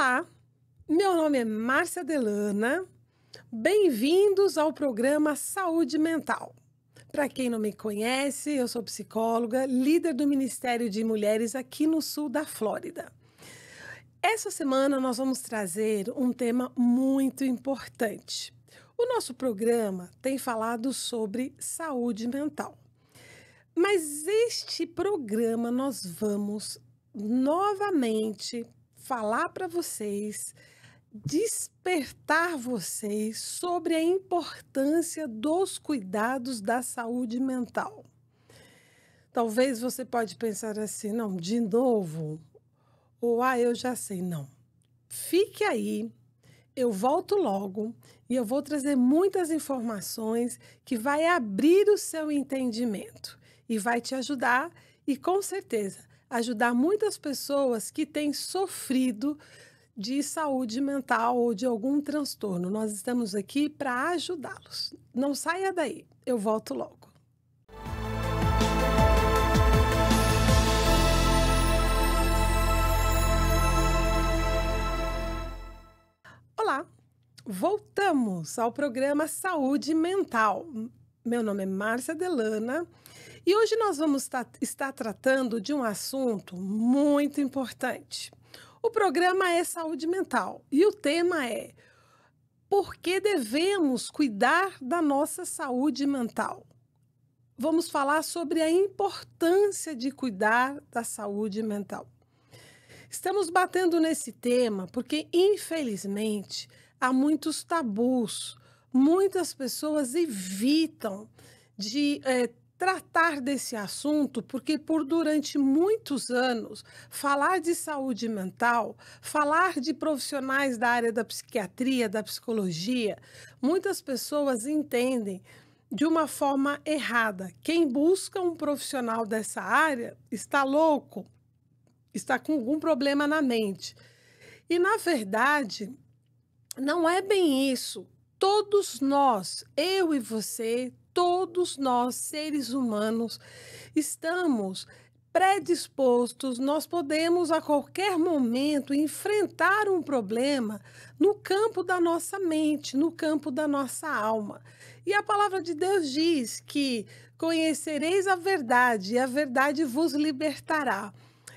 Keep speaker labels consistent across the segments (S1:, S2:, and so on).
S1: Olá, meu nome é Márcia Delana. Bem-vindos ao programa Saúde Mental. Para quem não me conhece, eu sou psicóloga, líder do Ministério de Mulheres aqui no sul da Flórida. Essa semana nós vamos trazer um tema muito importante. O nosso programa tem falado sobre saúde mental. Mas este programa nós vamos novamente falar para vocês, despertar vocês sobre a importância dos cuidados da saúde mental. Talvez você pode pensar assim, não, de novo, ou ah, eu já sei, não. Fique aí, eu volto logo e eu vou trazer muitas informações que vai abrir o seu entendimento e vai te ajudar e com certeza ajudar muitas pessoas que têm sofrido de saúde mental ou de algum transtorno. Nós estamos aqui para ajudá-los. Não saia daí, eu volto logo. Olá, voltamos ao programa Saúde Mental. Meu nome é Márcia Delana e hoje nós vamos estar tratando de um assunto muito importante. O programa é saúde mental e o tema é por que devemos cuidar da nossa saúde mental. Vamos falar sobre a importância de cuidar da saúde mental. Estamos batendo nesse tema porque, infelizmente, há muitos tabus, muitas pessoas evitam de é, tratar desse assunto, porque por durante muitos anos, falar de saúde mental, falar de profissionais da área da psiquiatria, da psicologia, muitas pessoas entendem de uma forma errada. Quem busca um profissional dessa área está louco, está com algum problema na mente. E na verdade, não é bem isso. Todos nós, eu e você, todos nós, seres humanos, estamos predispostos, nós podemos a qualquer momento enfrentar um problema no campo da nossa mente, no campo da nossa alma. E a palavra de Deus diz que conhecereis a verdade e a verdade vos libertará.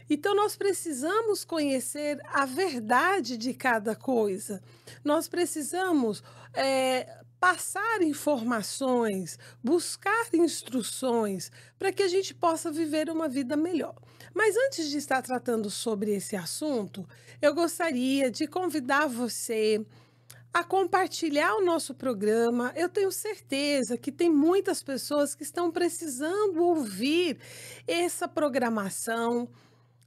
S1: Então, nós precisamos conhecer a verdade de cada coisa. Nós precisamos é, passar informações, buscar instruções para que a gente possa viver uma vida melhor. Mas antes de estar tratando sobre esse assunto, eu gostaria de convidar você a compartilhar o nosso programa. Eu tenho certeza que tem muitas pessoas que estão precisando ouvir essa programação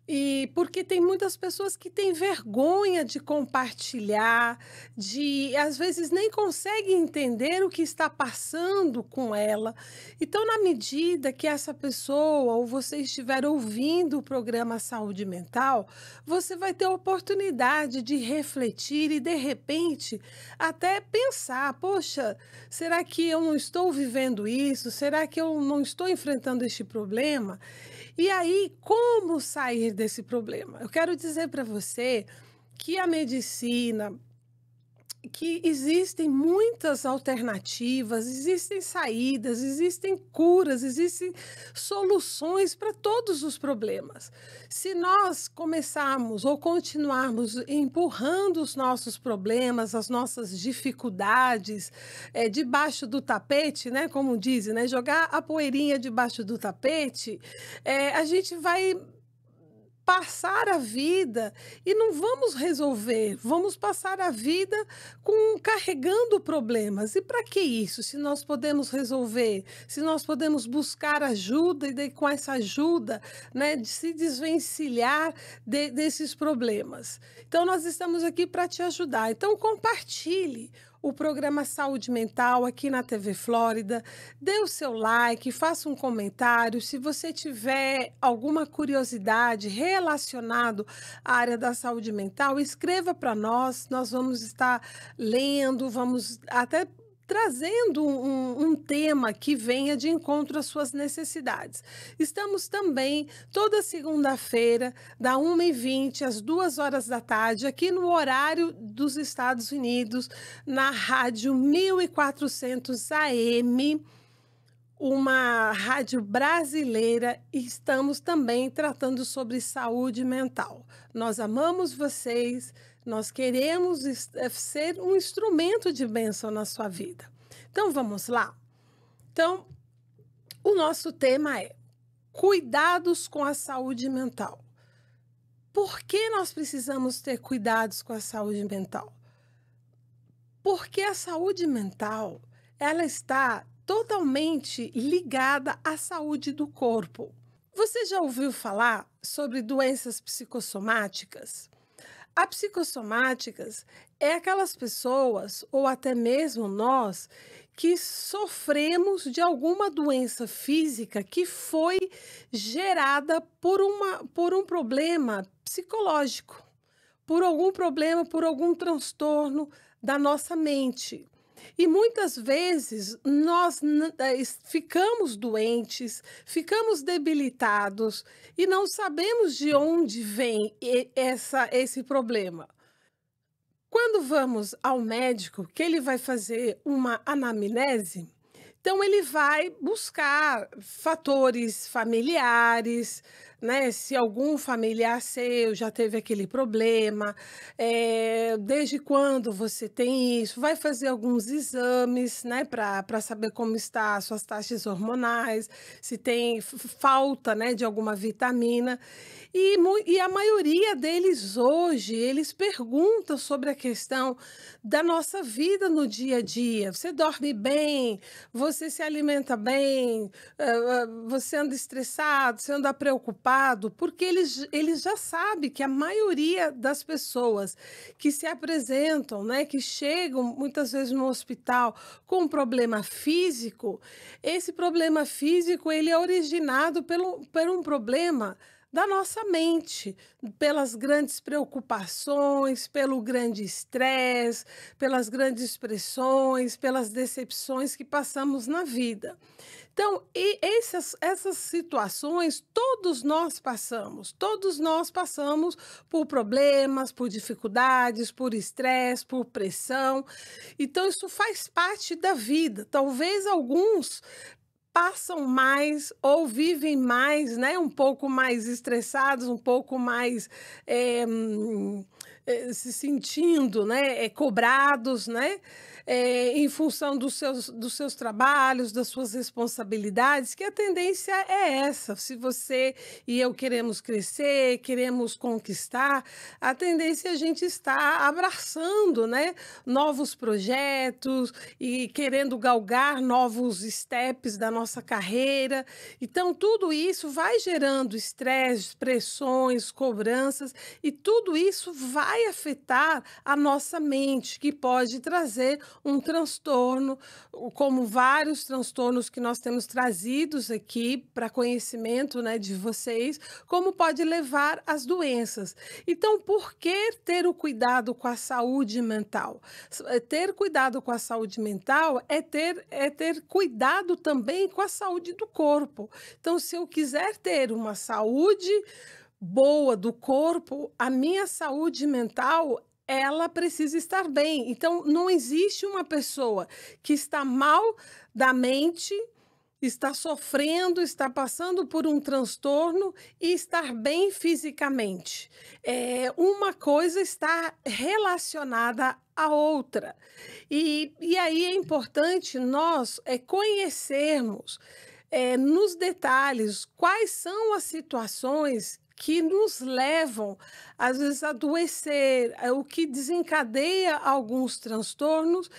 S1: e porque tem muitas pessoas que têm vergonha de compartilhar, de às vezes nem conseguem entender o que está passando com ela. Então, na medida que essa pessoa ou você estiver ouvindo o programa Saúde Mental, você vai ter a oportunidade de refletir e de repente até pensar: poxa, será que eu não estou vivendo isso? Será que eu não estou enfrentando este problema? E aí, como sair desse problema? Eu quero dizer para você que a medicina que existem muitas alternativas, existem saídas, existem curas, existem soluções para todos os problemas. Se nós começarmos ou continuarmos empurrando os nossos problemas, as nossas dificuldades é, debaixo do tapete, né, como dizem, né, jogar a poeirinha debaixo do tapete, é, a gente vai passar a vida e não vamos resolver, vamos passar a vida com carregando problemas. E para que isso? Se nós podemos resolver, se nós podemos buscar ajuda e daí, com essa ajuda, né, de se desvencilhar de, desses problemas. Então nós estamos aqui para te ajudar. Então compartilhe o programa Saúde Mental aqui na TV Flórida. Dê o seu like, faça um comentário. Se você tiver alguma curiosidade relacionado à área da saúde mental, escreva para nós. Nós vamos estar lendo, vamos até trazendo um, um, tema que venha de encontro às suas necessidades. Estamos também toda segunda-feira, da 1h20 às 2 horas da tarde, aqui no horário dos Estados Unidos, na rádio 1400 AM uma rádio brasileira e estamos também tratando sobre saúde mental. Nós amamos vocês, nós queremos eh, ser um instrumento de bênção na sua vida. Então vamos lá? Então, o nosso tema é cuidados com a saúde mental. Por que nós precisamos ter cuidados com a saúde mental? Porque a saúde mental, ela está totalmente ligada à saúde do corpo. Você já ouviu falar sobre doenças psicossomáticas? A psicossomáticas é aquelas pessoas, ou até mesmo nós, que sofremos de alguma doença física que foi gerada por, uma, por um problema psicológico, por algum problema, por algum transtorno da nossa mente. E muitas vezes nós eh, ficamos doentes, ficamos debilitados e não sabemos de onde vem essa, esse problema. Quando vamos ao médico, que ele vai fazer uma anamnese, então ele vai buscar fatores familiares, né? Se algum familiar seu já teve aquele problema, é, desde quando você tem isso, vai fazer alguns exames, né? Para saber como está as suas taxas hormonais, se tem falta, né? De alguma vitamina. E, e a maioria deles hoje, eles perguntam sobre a questão da nossa vida no dia a dia. Você dorme bem? Você se alimenta bem? Eh, eh, você anda estressado? Você anda preocupado? preocupado porque ele, ele já sabe que a maioria das pessoas que se apresentam, né, que chegam muitas vezes no hospital com um problema físico, esse problema físico ele é originado pelo, por um problema da nossa mente, pelas grandes preocupações, pelo grande estresse, pelas grandes pressões, pelas decepções que passamos na vida. Então, essas, essas situações todos nós passamos, todos nós passamos por problemas, por dificuldades, por estresse, por pressão. Então, isso faz parte da vida. Talvez alguns passam mais ou vivem mais, né? Um pouco mais estressados, um pouco mais. É, é, se sentindo né, é, cobrados né, é, em função dos seus, dos seus trabalhos, das suas responsabilidades, que a tendência é essa. Se você e eu queremos crescer, queremos conquistar, a tendência é a gente estar abraçando né, novos projetos e querendo galgar novos steps da nossa carreira. Então, tudo isso vai gerando estresse, pressões, cobranças, e tudo isso vai vai afetar a nossa mente, que pode trazer um transtorno, como vários transtornos que nós temos trazidos aqui para conhecimento né, de vocês, como pode levar às doenças. Então, por que ter o cuidado com a saúde mental? Eh, ter cuidado com a saúde mental é ter, é ter cuidado também com a saúde do corpo. Então, se eu quiser ter uma saúde boa do corpo, a minha saúde mental ela precisa estar bem. Então, não existe uma pessoa que está mal da mente, está sofrendo, está passando por um transtorno e estar bem fisicamente. É, uma coisa está relacionada à outra. E, e aí é importante nós é, conhecermos. É, nos detalhes quais são as situações que nos levam, às vezes, a adoecer, é, o que desencadeia alguns transtornos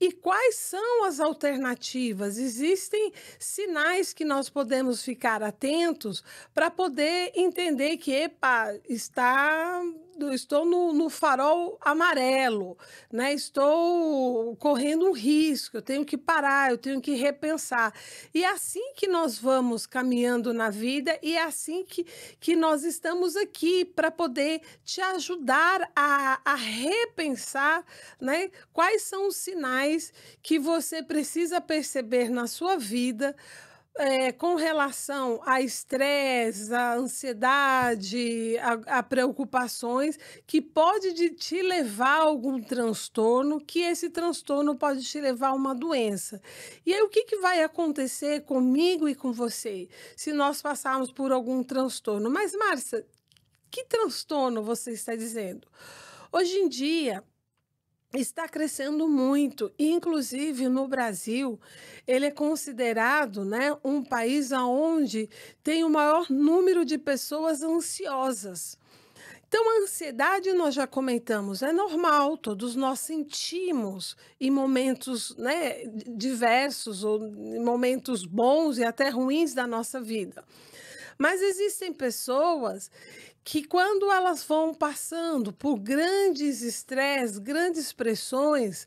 S1: e quais são as alternativas. Existem sinais que nós podemos ficar atentos para poder entender que, epa, está estou no, no farol amarelo, né? Estou correndo um risco, eu tenho que parar, eu tenho que repensar. E é assim que nós vamos caminhando na vida e é assim que, que nós estamos aqui para poder te ajudar a, a repensar, né? Quais são os sinais que você precisa perceber na sua vida é, com relação a estresse, a ansiedade, a, a preocupações, que pode de, te levar a algum transtorno, que esse transtorno pode te levar a uma doença. E aí, o que, que vai acontecer comigo e com você se nós passarmos por algum transtorno? Mas, Márcia, que transtorno você está dizendo? Hoje em dia, está crescendo muito. Inclusive, no Brasil, ele é considerado né, um país onde tem o maior número de pessoas ansiosas. Então, a ansiedade, nós já comentamos, é normal, todos nós sentimos em momentos né, diversos, ou momentos bons e até ruins da nossa vida. Mas existem pessoas que quando elas vão passando por grandes estresses, grandes pressões,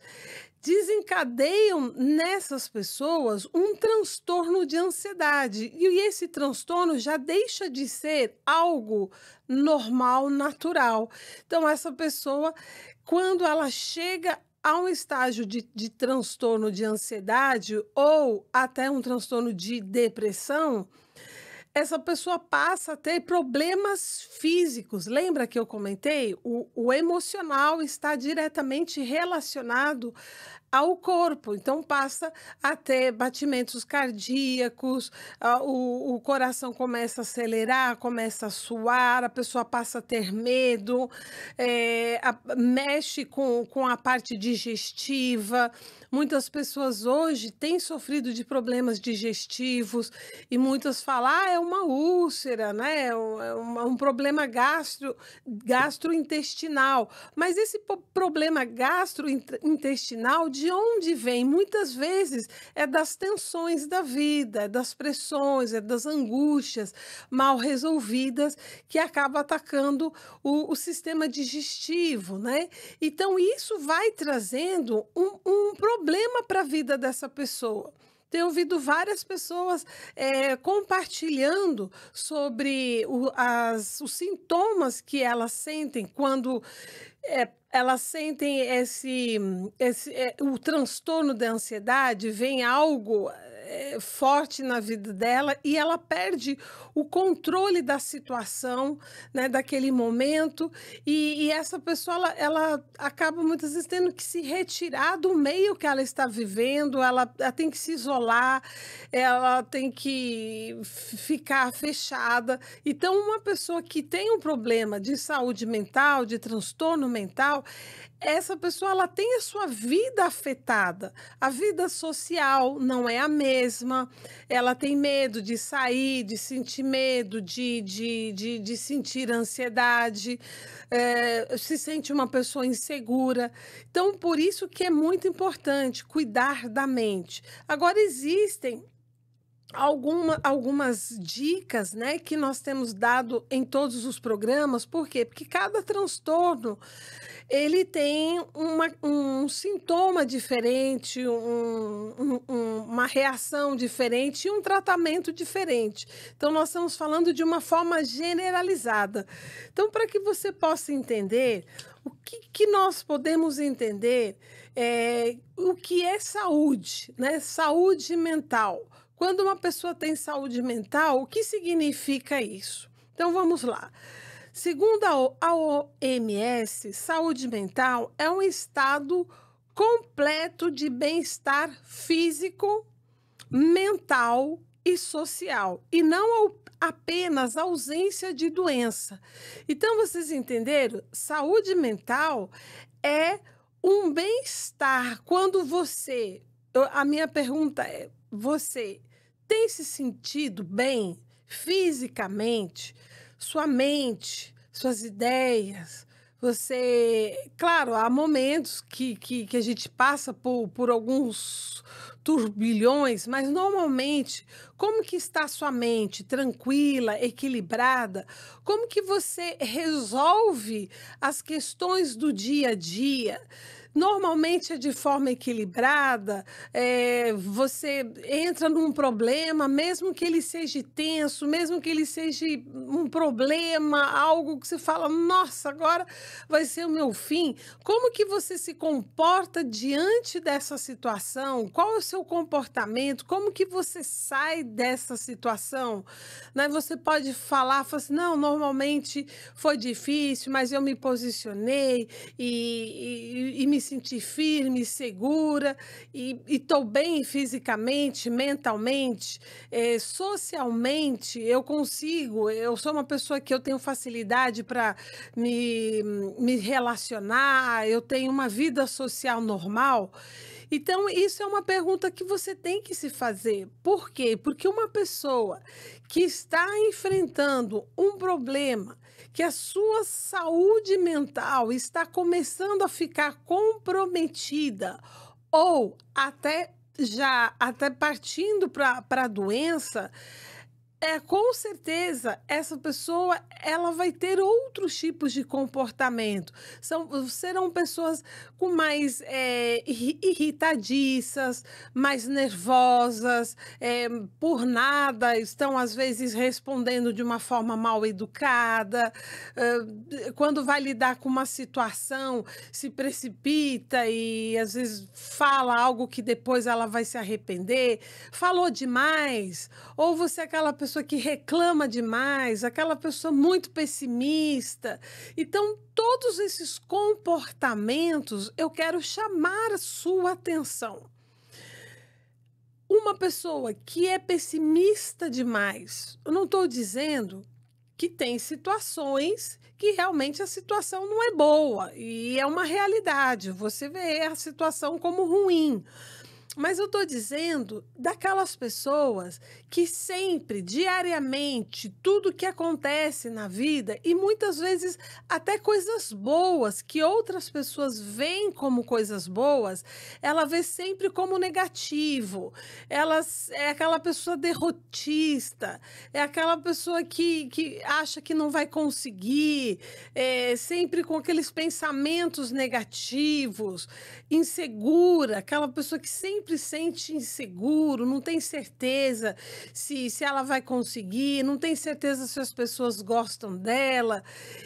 S1: desencadeiam nessas pessoas um transtorno de ansiedade. E esse transtorno já deixa de ser algo normal, natural. Então, essa pessoa, quando ela chega a um estágio de, de transtorno de ansiedade ou até um transtorno de depressão, essa pessoa passa a ter problemas físicos. Lembra que eu comentei? O, o emocional está diretamente relacionado ao corpo. Então, passa a ter batimentos cardíacos, o, o coração começa a acelerar, começa a suar, a pessoa passa a ter medo, é, a, mexe com, com a parte digestiva. Muitas pessoas hoje têm sofrido de problemas digestivos e muitas falam, ah, é uma úlcera, né? É um, é um problema gastro, gastrointestinal. Mas esse problema gastrointestinal de de onde vem? Muitas vezes é das tensões da vida, é das pressões, é das angústias mal resolvidas que acaba atacando o, o sistema digestivo, né? Então, isso vai trazendo um, um problema para a vida dessa pessoa tenho ouvido várias pessoas é, compartilhando sobre o, as, os sintomas que elas sentem quando é, elas sentem esse, hum, esse eh, o transtorno da ansiedade, vem algo eh, eh, forte na vida dela e ela perde o controle da situação, né, daquele momento. E, e essa pessoa, ela, ela, acaba muitas vezes tendo que se retirar do meio que ela está vivendo, ela, ela tem que se isolar, ela tem que ficar fechada. Então, uma pessoa que tem um problema de saúde mental, de transtorno mental, essa pessoa ela tem a sua vida afetada. A vida social não é a mesma. Ela tem medo de sair, de sentir medo, de, de, de, de sentir ansiedade, é, se sente uma pessoa insegura. Então, por isso que é muito importante cuidar da mente. Agora, existem alguma, algumas dicas né, que nós temos dado em todos os programas. Por quê? Porque cada transtorno ele tem uma, um sintoma diferente, um, um, uma reação diferente e um tratamento diferente. Então, nós estamos falando de uma forma generalizada. Então, para que você possa entender o que, que nós podemos entender é o que é saúde, né? Saúde mental. Quando uma pessoa tem saúde mental, o que significa isso? Então vamos lá. Segundo a OMS, saúde mental é um estado completo de bem-estar físico, mental e social, e não apenas ausência de doença. Então vocês entenderam? Saúde mental é um bem-estar. Quando você. A minha pergunta é: você tem se sentido bem fisicamente, sua mente, suas ideias, você. Claro, há momentos que, que, que, a gente passa por, por alguns turbilhões, mas normalmente, como que está sua mente? Tranquila, equilibrada? Como que você resolve as questões do dia a dia? Normalmente é de forma equilibrada, é, você entra num problema, mesmo que ele seja tenso, mesmo que ele seja um problema, algo que você fala, nossa, agora vai ser o meu fim. Como que você se comporta diante dessa situação? Qual é o seu comportamento? Como que você sai dessa situação? Né? Você pode falar, falar assim, não, normalmente foi difícil, mas eu me posicionei e, e, e me sentir firme, segura e estou bem fisicamente, mentalmente, é, socialmente, eu consigo. Eu sou uma pessoa que eu tenho facilidade para me, me relacionar, eu tenho uma vida social normal. Então, isso é uma pergunta que você tem que se fazer. Por quê? Porque uma pessoa que está enfrentando um problema que a sua saúde mental está começando a ficar comprometida ou até já até partindo para a doença, é com certeza essa pessoa ela vai ter outros tipos de comportamento. São, serão pessoas com mais é, irritadiças, mais nervosas, é, por nada, estão às vezes respondendo de uma forma mal educada. É, quando vai lidar com uma situação, se precipita e às vezes fala algo que depois ela vai se arrepender. Falou demais, ou você é aquela pessoa pessoa que reclama demais, aquela pessoa muito pessimista. Então, todos esses comportamentos eu quero chamar a sua atenção. Uma pessoa que é pessimista demais, eu não estou dizendo que tem situações que realmente a situação não é boa e é uma realidade. Você vê a situação como ruim. Mas eu estou dizendo daquelas pessoas que sempre, diariamente, tudo que acontece na vida e muitas vezes até coisas boas que outras pessoas veem como coisas boas, ela vê sempre como negativo. Ela é aquela pessoa derrotista, é aquela pessoa que, que acha que não vai conseguir, é, sempre com aqueles pensamentos negativos, insegura, aquela pessoa que sempre sempre sente inseguro, não tem certeza se, se ela vai conseguir, não tem certeza se as pessoas gostam dela.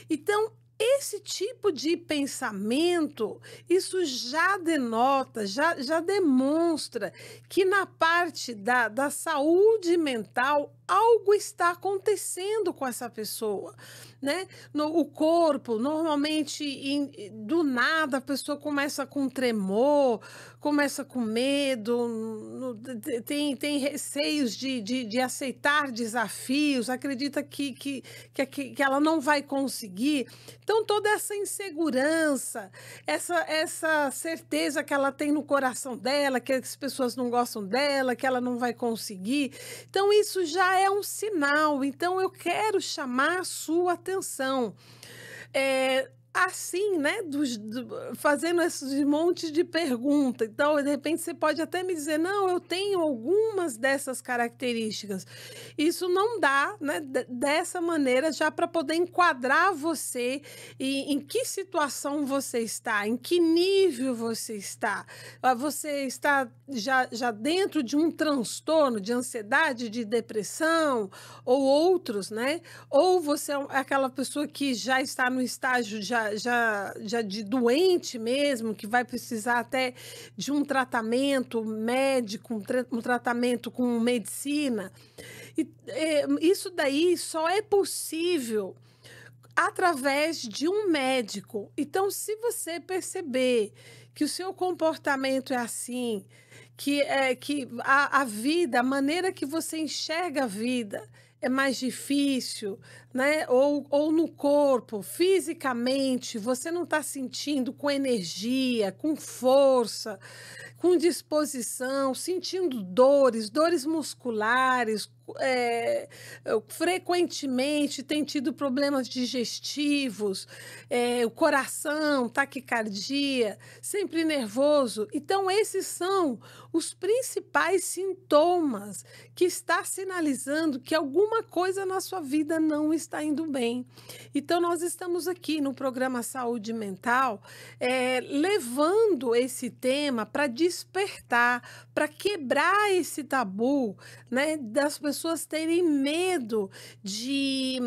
S1: Então, esse tipo de pensamento, isso já denota, já, já demonstra que na parte da, da saúde mental algo está acontecendo com essa pessoa, né? No, o corpo, normalmente, in, do nada, a pessoa começa com tremor, começa com medo, no, tem, tem receios de, de, de, aceitar desafios, acredita que, que, que, que ela não vai conseguir. Então, toda essa insegurança, essa, essa certeza que ela tem no coração dela, que as pessoas não gostam dela, que ela não vai conseguir. Então, isso já é um sinal. Então eu quero chamar a sua atenção. É, assim, né? Dos, do, fazendo esses monte de pergunta. Então, de repente, você pode até me dizer, não, eu tenho algumas dessas características. Isso não dá, né? dessa maneira, já para poder enquadrar você e em que situação você está, em que nível você está. Ah, você está já, já dentro de um transtorno de ansiedade, de depressão ou outros, né? Ou você é, é aquela pessoa que já está no estágio já já, já, de doente mesmo, que vai precisar até de um tratamento médico, um, tra um tratamento com medicina. E, é, isso daí só é possível através de um médico. Então, se você perceber que o seu comportamento é assim, que, é, que a, a vida, a maneira que você enxerga a vida, é mais difícil, né? Ou, ou no corpo, fisicamente, você não está sentindo com energia, com força, com disposição, sentindo dores, dores musculares, é, é, frequentemente tem tido problemas digestivos, é, o coração, taquicardia, sempre nervoso. Então, esses são os principais sintomas que está sinalizando que alguma coisa na sua vida não está está indo bem. Então, nós estamos aqui no programa Saúde Mental é, levando esse tema para despertar, para quebrar esse tabu né, das pessoas terem medo de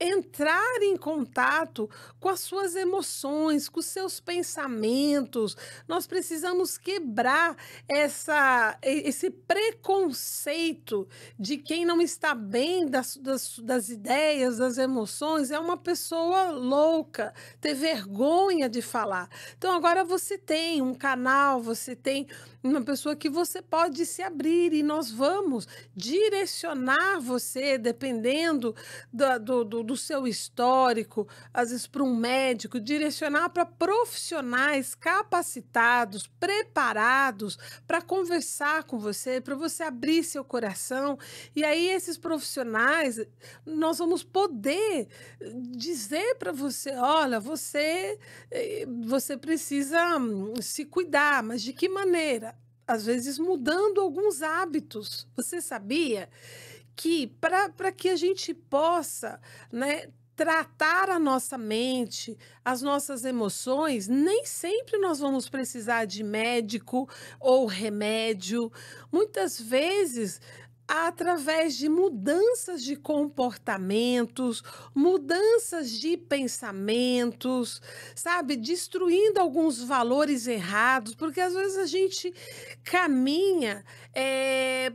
S1: entrar em contato com as suas emoções, com os seus pensamentos. Nós precisamos quebrar essa, esse preconceito de quem não está bem das, das, das ideias, das emoções, é uma pessoa louca, ter vergonha de falar. Então agora você tem um canal, você tem uma pessoa que você pode se abrir e nós vamos direcionar você, dependendo do, do do seu histórico, às vezes para um médico, direcionar para profissionais capacitados, preparados para conversar com você, para você abrir seu coração. E aí, esses profissionais, nós vamos poder dizer para você: olha, você, eh, você precisa hum, se cuidar, mas de que maneira? Às vezes mudando alguns hábitos. Você sabia que para que a gente possa né, tratar a nossa mente, as nossas emoções, nem sempre nós vamos precisar de médico ou remédio. Muitas vezes através de mudanças de comportamentos, mudanças de pensamentos, sabe? Destruindo alguns valores errados, porque às vezes a gente caminha é,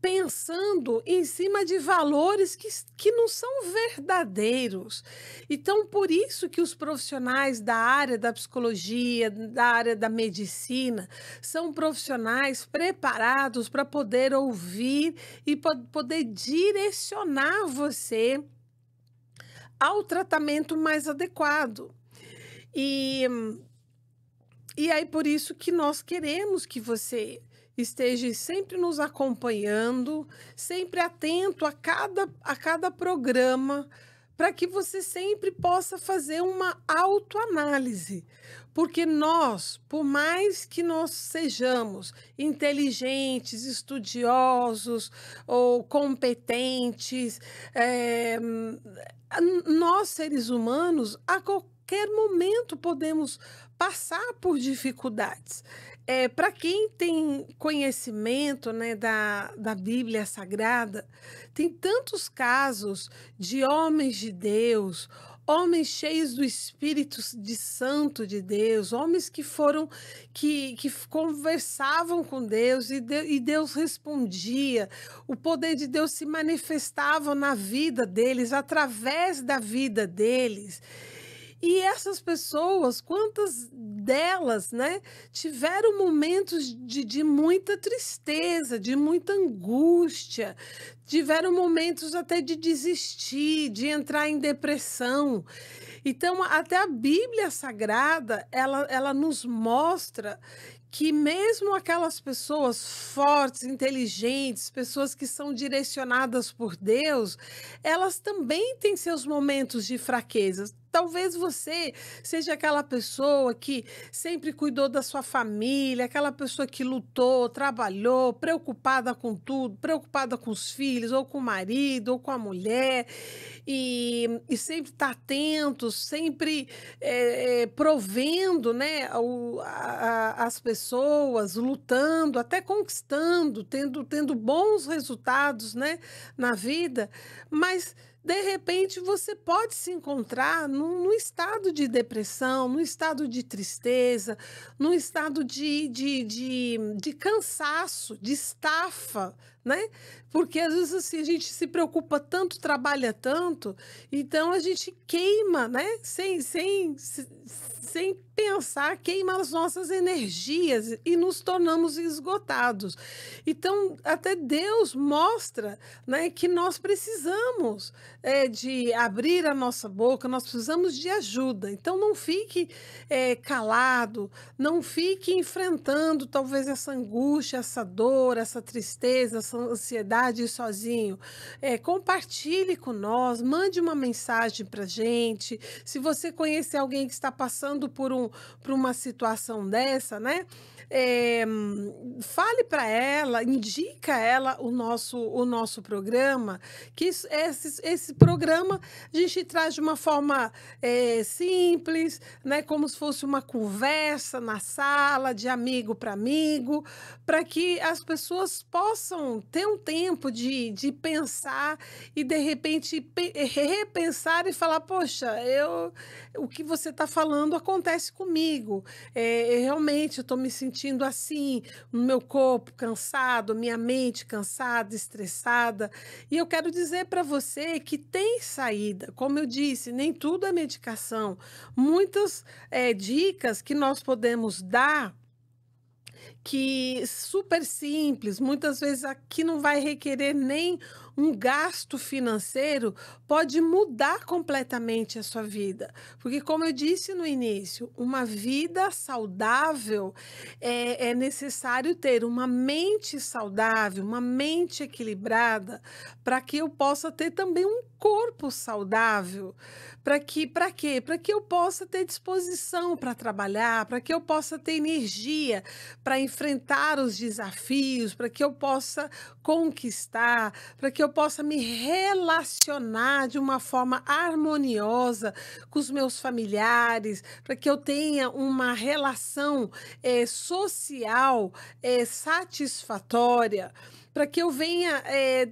S1: pensando em cima de valores que, que não são verdadeiros. Então, por isso que os profissionais da área da psicologia, da área da medicina, são profissionais preparados para poder ouvir e poder direcionar você ao tratamento mais adequado. E, e aí, por isso que nós queremos que você esteja sempre nos acompanhando, sempre atento a cada, a cada programa, para que você sempre possa fazer uma autoanálise. Porque nós, por mais que nós sejamos inteligentes, estudiosos ou competentes, é, nós, seres humanos, a qualquer momento podemos passar por dificuldades. É, para quem tem conhecimento né, da, da Bíblia Sagrada, tem tantos casos de homens de Deus, homens cheios do Espírito de Santo de Deus, homens que foram, que, que conversavam com Deus e, de, e Deus respondia. O poder de Deus se manifestava na vida deles, através da vida deles. E essas pessoas, quantas delas, né, tiveram momentos de, de muita tristeza, de muita angústia, tiveram momentos até de desistir, de entrar em depressão. Então, até a Bíblia Sagrada, ela, ela nos mostra que mesmo aquelas pessoas fortes, inteligentes, pessoas que são direcionadas por Deus, elas também têm seus momentos de fraquezas. Talvez você seja aquela pessoa que sempre cuidou da sua família, aquela pessoa que lutou, trabalhou, preocupada com tudo, preocupada com os filhos, ou com o marido, ou com a mulher, e, e sempre está atento, sempre é, é, provendo né, o, a, a, as pessoas, lutando, até conquistando, tendo, tendo bons resultados né, na vida, mas de repente você pode se encontrar num, num, estado de depressão, num estado de tristeza, num estado de, de, de, de, cansaço, de estafa, né? Porque às vezes assim, a gente se preocupa tanto, trabalha tanto, então a gente queima, né? Sem, sem, sem pensar, queima as nossas energias e nos tornamos esgotados. Então, até Deus mostra né, que nós precisamos é, de abrir a nossa boca, nós precisamos de ajuda. Então, não fique é, calado, não fique enfrentando talvez essa angústia, essa dor, essa tristeza, essa ansiedade sozinho. É, compartilhe com nós, mande uma mensagem para gente. Se você conhecer alguém que está passando passando por, um, por uma situação dessa, né? É, fale para ela, indica ela o nosso, o nosso programa, que isso, esse, esse programa a gente traz de uma forma é, simples, né? Como se fosse uma conversa na sala, de amigo para amigo, para que as pessoas possam ter um tempo de, de pensar e de repente repensar e falar, poxa, eu o que você está falando acontece comigo. É, é realmente, eu estou me sentindo assim, no meu corpo cansado, minha mente cansada, estressada. E eu quero dizer para você que tem saída. Como eu disse, nem tudo é medicação. Muitas é, dicas que nós podemos dar que super simples, muitas vezes aqui não vai requerer nem um gasto financeiro pode mudar completamente a sua vida. Porque, como eu disse no início, uma vida saudável é, é necessário ter uma mente saudável, uma mente equilibrada, para que eu possa ter também um corpo saudável. Para que, para quê? Para que eu possa ter disposição para trabalhar, para que eu possa ter energia para enfrentar os desafios, para que eu possa conquistar, para que eu eu possa me relacionar de uma forma harmoniosa com os meus familiares, para que eu tenha uma relação é, social é, satisfatória, para que eu venha. É,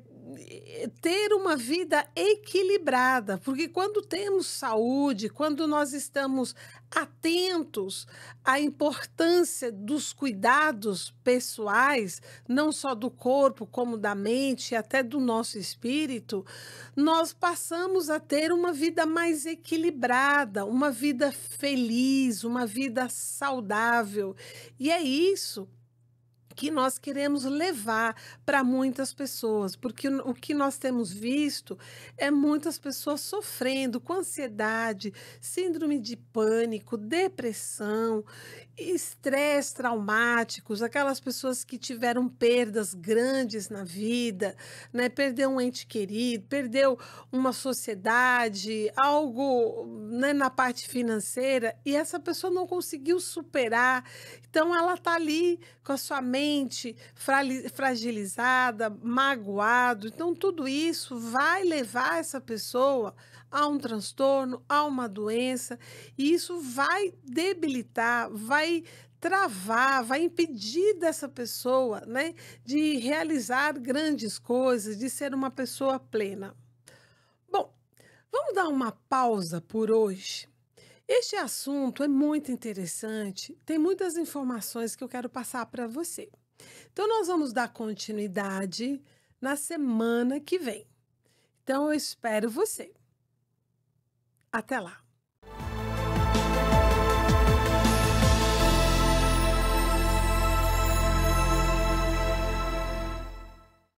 S1: ter uma vida equilibrada, porque quando temos saúde, quando nós estamos atentos à importância dos cuidados pessoais, não só do corpo, como da mente e até do nosso espírito, nós passamos a ter uma vida mais equilibrada, uma vida feliz, uma vida saudável. E é isso que nós queremos levar para muitas pessoas, porque o que nós temos visto é muitas pessoas sofrendo com ansiedade, síndrome de pânico, depressão, estresse traumáticos, aquelas pessoas que tiveram perdas grandes na vida, né? Perdeu um ente querido, perdeu uma sociedade, algo né, na parte financeira e essa pessoa não conseguiu superar. Então ela tá ali com a sua mente fragilizada, magoado. Então tudo isso vai levar essa pessoa há um transtorno, há uma doença, e isso vai debilitar, vai travar, vai impedir dessa pessoa, né, de realizar grandes coisas, de ser uma pessoa plena. Bom, vamos dar uma pausa por hoje. Este assunto é muito interessante, tem muitas informações que eu quero passar para você. Então, nós vamos dar continuidade na semana que vem. Então, eu espero você. Até lá!